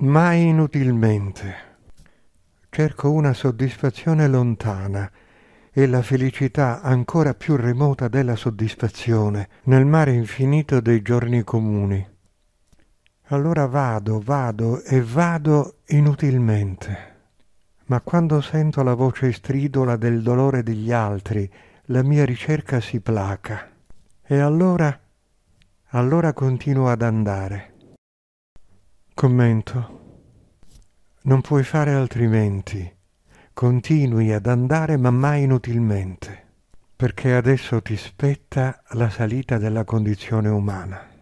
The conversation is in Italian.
mai inutilmente. Cerco una soddisfazione lontana e la felicità ancora più remota della soddisfazione nel mare infinito dei giorni comuni. Allora vado, vado e vado inutilmente. Ma quando sento la voce stridola del dolore degli altri, la mia ricerca si placa. E allora, allora continuo ad andare. Commento. Non puoi fare altrimenti. Continui ad andare ma mai inutilmente, perché adesso ti spetta la salita della condizione umana.